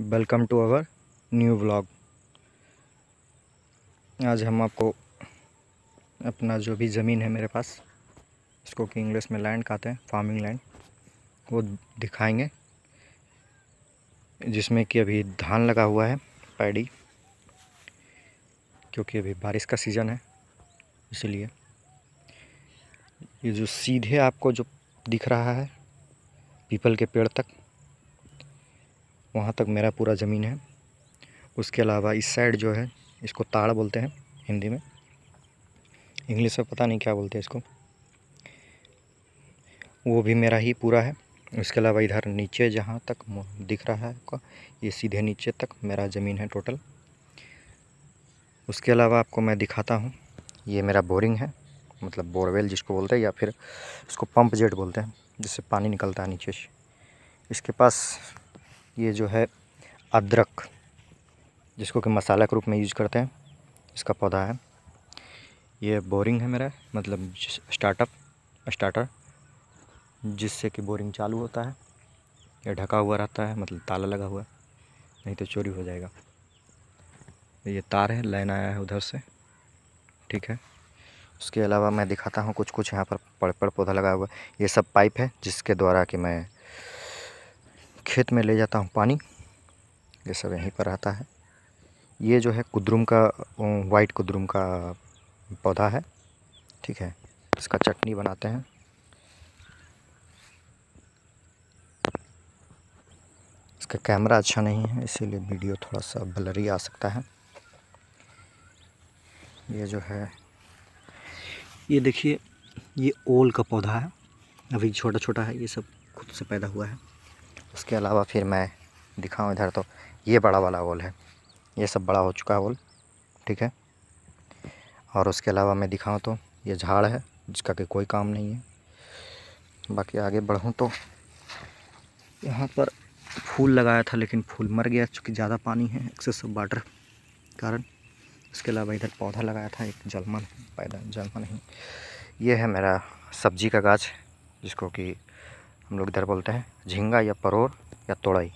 welcome to our new blog आज हम आपको अपना जो भी ज़मीन है मेरे पास इसको कि इंग्लिश में लैंड कहते हैं फार्मिंग लैंड वो दिखाएंगे जिसमें कि अभी धान लगा हुआ है पैडी क्योंकि अभी बारिश का सीज़न है इसलिए ये जो सीधे आपको जो दिख रहा है पीपल के पेड़ तक वहाँ तक मेरा पूरा ज़मीन है उसके अलावा इस साइड जो है इसको ताड़ बोलते हैं हिंदी में इंग्लिश में पता नहीं क्या बोलते हैं इसको वो भी मेरा ही पूरा है उसके अलावा इधर नीचे जहाँ तक दिख रहा है आपका ये सीधे नीचे तक मेरा ज़मीन है टोटल उसके अलावा आपको मैं दिखाता हूँ ये मेरा बोरिंग है मतलब बोरवेल जिसको बोलते हैं या फिर इसको पंप जेट बोलते हैं जिससे पानी निकलता है नीचे से इसके पास ये जो है अदरक जिसको कि मसाला के रूप में यूज करते हैं इसका पौधा है ये बोरिंग है मेरा मतलब स्टार्टअप स्टार्टर जिससे कि बोरिंग चालू होता है या ढका हुआ रहता है मतलब ताला लगा हुआ है नहीं तो चोरी हो जाएगा ये तार है लाइन आया है उधर से ठीक है उसके अलावा मैं दिखाता हूँ कुछ कुछ यहाँ पर पड़ पड़ पौधा लगा हुआ ये सब पाइप है जिसके द्वारा कि मैं खेत में ले जाता हूँ पानी ये सब यहीं पर रहता है ये जो है कुद्रुम का वाइट कुद्रुम का पौधा है ठीक है इसका चटनी बनाते हैं इसका कैमरा अच्छा नहीं है इसीलिए वीडियो थोड़ा सा ब्लरी आ सकता है ये जो है ये देखिए ये ओल का पौधा है अभी छोटा छोटा है ये सब खुद से पैदा हुआ है उसके अलावा फिर मैं दिखाऊँ इधर तो ये बड़ा वाला होल है ये सब बड़ा हो चुका है होल ठीक है और उसके अलावा मैं दिखाऊँ तो ये झाड़ है जिसका कि कोई काम नहीं है बाकी आगे बढ़ूँ तो यहाँ पर फूल लगाया था लेकिन फूल मर गया चूँकि ज़्यादा पानी है एक्सेस ऑफ वाटर कारण उसके अलावा इधर पौधा लगाया था एक जलमन पैदा जलमन नहीं ये है मेरा सब्जी का गाछ जिसको कि हम लोग इधर बोलते हैं झींगा या परोर या तोड़ाई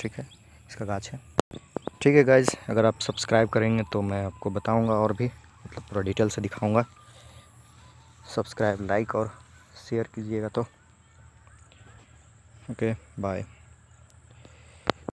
ठीक है इसका गाछ है ठीक है गाइज अगर आप सब्सक्राइब करेंगे तो मैं आपको बताऊंगा और भी मतलब पूरा डिटेल से दिखाऊंगा सब्सक्राइब लाइक और शेयर कीजिएगा तो ओके बाय